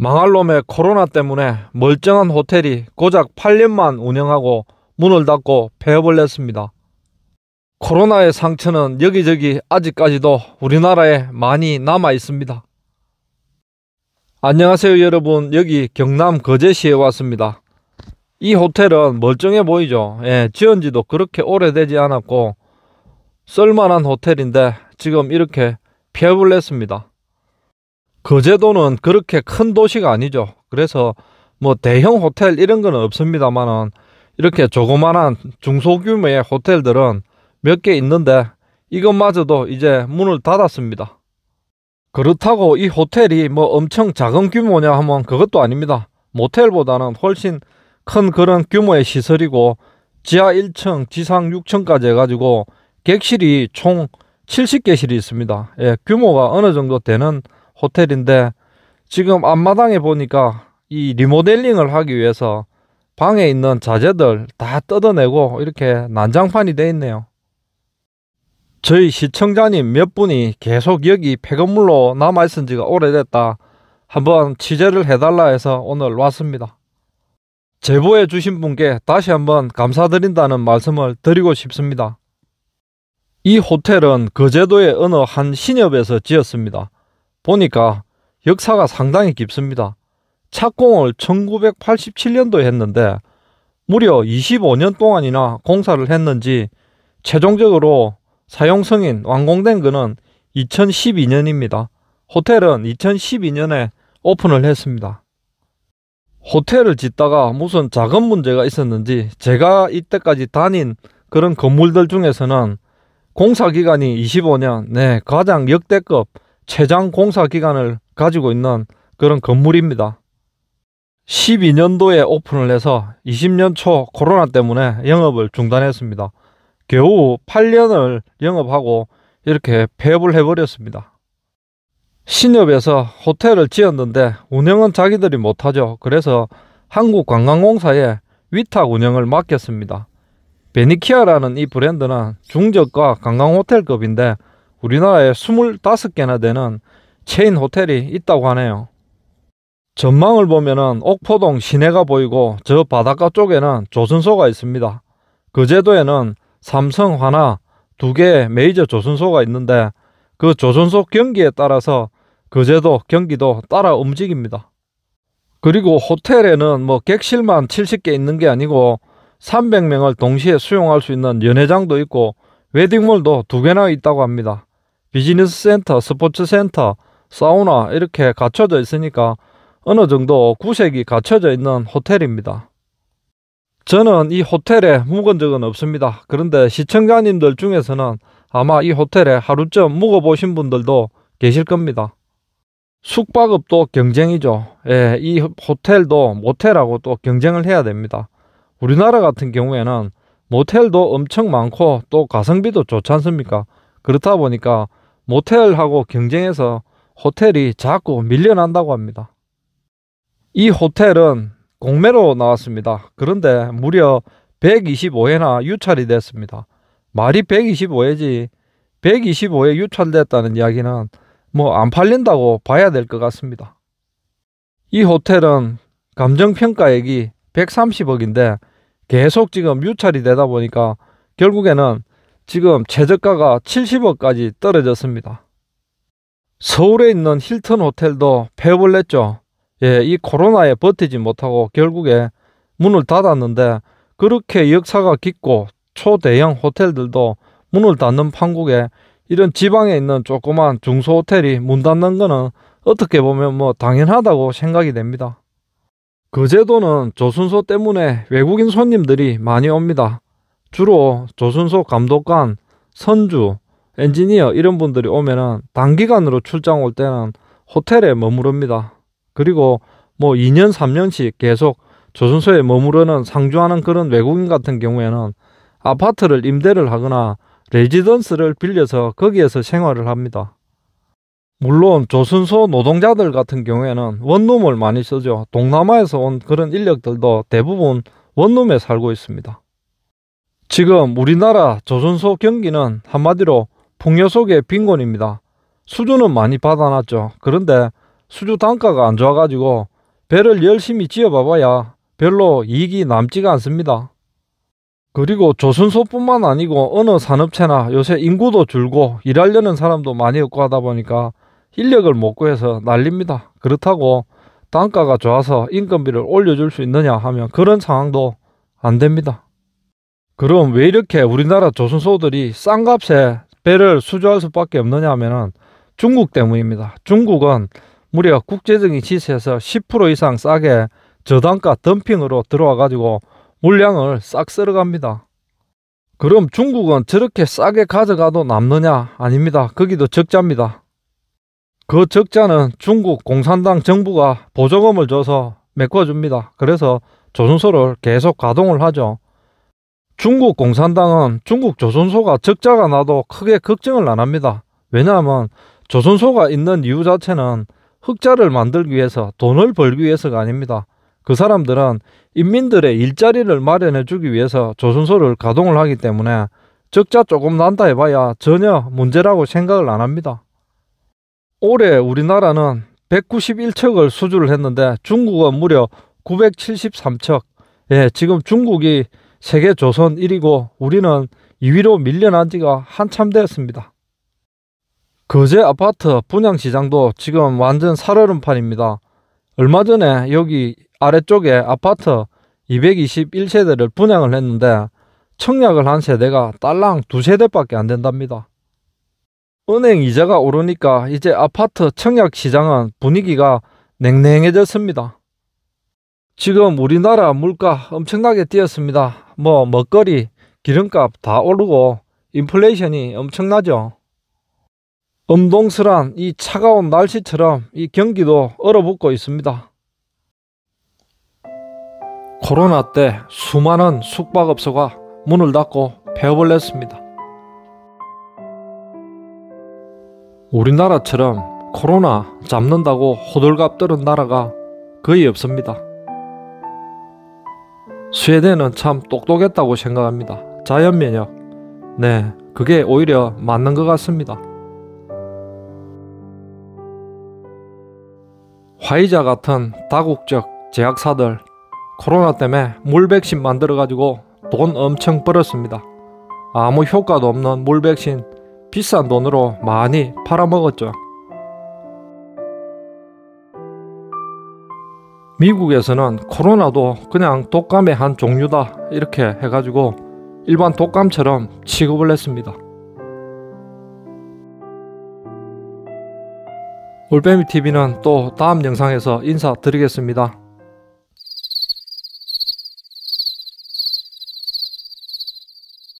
망할 놈의 코로나 때문에 멀쩡한 호텔이 고작 8년만 운영하고 문을 닫고 폐업을 냈습니다. 코로나의 상처는 여기저기 아직까지도 우리나라에 많이 남아 있습니다. 안녕하세요 여러분 여기 경남 거제시에 왔습니다. 이 호텔은 멀쩡해 보이죠. 예, 지은 지도 그렇게 오래되지 않았고 쓸만한 호텔인데 지금 이렇게 폐업을 냈습니다. 거제도는 그렇게 큰 도시가 아니죠. 그래서 뭐 대형 호텔 이런 건 없습니다만은 이렇게 조그만한 중소규모의 호텔들은 몇 개 있는데 이것마저도 이제 문을 닫았습니다. 그렇다고 이 호텔이 뭐 엄청 작은 규모냐 하면 그것도 아닙니다. 모텔보다는 훨씬 큰 그런 규모의 시설이고 지하 1층, 지상 6층까지 해가지고 객실이 총 70개실이 있습니다. 예, 규모가 어느 정도 되는 호텔인데 지금 앞마당에 보니까 이 리모델링을 하기 위해서 방에 있는 자재들 다 뜯어내고 이렇게 난장판이 돼 있네요. 저희 시청자님 몇 분이 계속 여기 폐건물로 남아있은 지가 오래됐다. 한번 취재를 해달라 해서 오늘 왔습니다. 제보해 주신 분께 다시 한번 감사드린다는 말씀을 드리고 싶습니다. 이 호텔은 거제도의 어느 한 신협에서 지었습니다. 보니까 역사가 상당히 깊습니다. 착공을 1987년도에 했는데 무려 25년 동안이나 공사를 했는지 최종적으로 사용승인 완공된 거는 2012년입니다. 호텔은 2012년에 오픈을 했습니다. 호텔을 짓다가 무슨 작은 문제가 있었는지 제가 이때까지 다닌 그런 건물들 중에서는 공사 기간이 25년, 네, 가장 역대급 최장 공사 기간을 가지고 있는 그런 건물입니다. 12년도에 오픈을 해서 20년 초 코로나 때문에 영업을 중단했습니다. 겨우 8년을 영업하고 이렇게 폐업을 해버렸습니다. 신협에서 호텔을 지었는데 운영은 자기들이 못하죠. 그래서 한국관광공사에 위탁 운영을 맡겼습니다. 베니키아라는 이 브랜드는 중저가 관광호텔급인데 우리나라에 25개나 되는 체인 호텔이 있다고 하네요. 전망을 보면은 옥포동 시내가 보이고 저 바닷가 쪽에는 조선소가 있습니다. 그 제도에는 삼성 하나 두 개의 메이저 조선소가 있는데 그 조선소 경기에 따라서 그 제도 경기도 따라 움직입니다. 그리고 호텔에는 뭐 객실만 70개 있는 게 아니고 300명을 동시에 수용할 수 있는 연회장도 있고 웨딩몰도 두 개나 있다고 합니다. 비즈니스 센터, 스포츠 센터, 사우나 이렇게 갖춰져 있으니까 어느 정도 구색이 갖춰져 있는 호텔입니다. 저는 이 호텔에 묵은 적은 없습니다. 그런데 시청자님들 중에서는 아마 이 호텔에 하루쯤 묵어보신 분들도 계실 겁니다. 숙박업도 경쟁이죠. 예, 이 호텔도 모텔하고 또 경쟁을 해야 됩니다. 우리나라 같은 경우에는 모텔도 엄청 많고 또 가성비도 좋지 않습니까? 그렇다 보니까 모텔하고 경쟁해서 호텔이 자꾸 밀려난다고 합니다. 이 호텔은 공매로 나왔습니다. 그런데 무려 125회나 유찰이 됐습니다. 말이 125회지 125회 유찰됐다는 이야기는 뭐 안 팔린다고 봐야 될 것 같습니다. 이 호텔은 감정평가액이 130억인데 계속 지금 유찰이 되다 보니까 결국에는 지금 최저가가 70억까지 떨어졌습니다. 서울에 있는 힐튼 호텔도 폐업을 했죠. 예, 이 코로나에 버티지 못하고 결국에 문을 닫았는데 그렇게 역사가 깊고 초대형 호텔들도 문을 닫는 판국에 이런 지방에 있는 조그만 중소호텔이 문 닫는 거는 어떻게 보면 뭐 당연하다고 생각이 됩니다. 그 제도는 조순소 때문에 외국인 손님들이 많이 옵니다. 주로 조순소 감독관, 선주, 엔지니어 이런 분들이 오면은 단기간으로 출장 올 때는 호텔에 머무릅니다. 그리고 뭐 2년, 3년씩 계속 조선소에 머무르는 상주하는 그런 외국인 같은 경우에는 아파트를 임대를 하거나 레지던스를 빌려서 거기에서 생활을 합니다. 물론 조선소 노동자들 같은 경우에는 원룸을 많이 쓰죠. 동남아에서 온 그런 인력들도 대부분 원룸에 살고 있습니다. 지금 우리나라 조선소 경기는 한마디로 풍요 속의 빈곤입니다. 수주는 많이 받아놨죠. 그런데 수주 단가가 안 좋아가지고 배를 열심히 지어봐봐야 별로 이익이 남지가 않습니다. 그리고 조선소뿐만 아니고 어느 산업체나 요새 인구도 줄고 일하려는 사람도 많이 없고 하다 보니까 인력을 못 구해서 난립니다. 그렇다고 단가가 좋아서 인건비를 올려줄 수 있느냐 하면 그런 상황도 안 됩니다. 그럼 왜 이렇게 우리나라 조선소들이 싼 값에 배를 수주할 수밖에 없느냐 하면은 중국 때문입니다. 중국은 무려 국제적인 시세에서 10% 이상 싸게 저단가 덤핑으로 들어와 가지고 물량을 싹 쓸어갑니다. 그럼 중국은 저렇게 싸게 가져가도 남느냐? 아닙니다. 거기도 적자입니다. 그 적자는 중국 공산당 정부가 보조금을 줘서 메꿔줍니다. 그래서 조선소를 계속 가동을 하죠. 중국 공산당은 중국 조선소가 적자가 나도 크게 걱정을 안 합니다. 왜냐하면 조선소가 있는 이유 자체는 흑자를 만들기 위해서 돈을 벌기 위해서가 아닙니다. 그 사람들은 인민들의 일자리를 마련해 주기 위해서 조선소를 가동을 하기 때문에 적자 조금 난다 해봐야 전혀 문제라고 생각을 안 합니다. 올해 우리나라는 191척을 수주를 했는데 중국은 무려 973척. 예, 지금 중국이 세계 조선 1위고 우리는 2위로 밀려난 지가 한참 되었습니다. 거제 아파트 분양시장도 지금 완전 살얼음판입니다. 얼마 전에 여기 아래쪽에 아파트 221세대를 분양을 했는데 청약을 한 세대가 딸랑 두 세대밖에 안 된답니다. 은행 이자가 오르니까 이제 아파트 청약 시장은 분위기가 냉랭해졌습니다. 지금 우리나라 물가 엄청나게 뛰었습니다. 뭐 먹거리, 기름값 다 오르고 인플레이션이 엄청나죠. 엄동스란 이 차가운 날씨처럼 이 경기도 얼어붙고 있습니다. 코로나 때 수많은 숙박업소가 문을 닫고 폐업을 했습니다. 우리나라처럼 코로나 잡는다고 호들갑 떠는 나라가 거의 없습니다. 스웨덴은 참 똑똑했다고 생각합니다. 자연 면역. 네, 그게 오히려 맞는 것 같습니다. 화이자 같은 다국적 제약사들 코로나 때문에 물 백신 만들어 가지고 돈 엄청 벌었습니다. 아무 효과도 없는 물 백신 비싼 돈으로 많이 팔아먹었죠. 미국에서는 코로나도 그냥 독감의 한 종류다 이렇게 해가지고 일반 독감처럼 취급을 했습니다. 올빼미 TV는 또 다음 영상에서 인사드리겠습니다.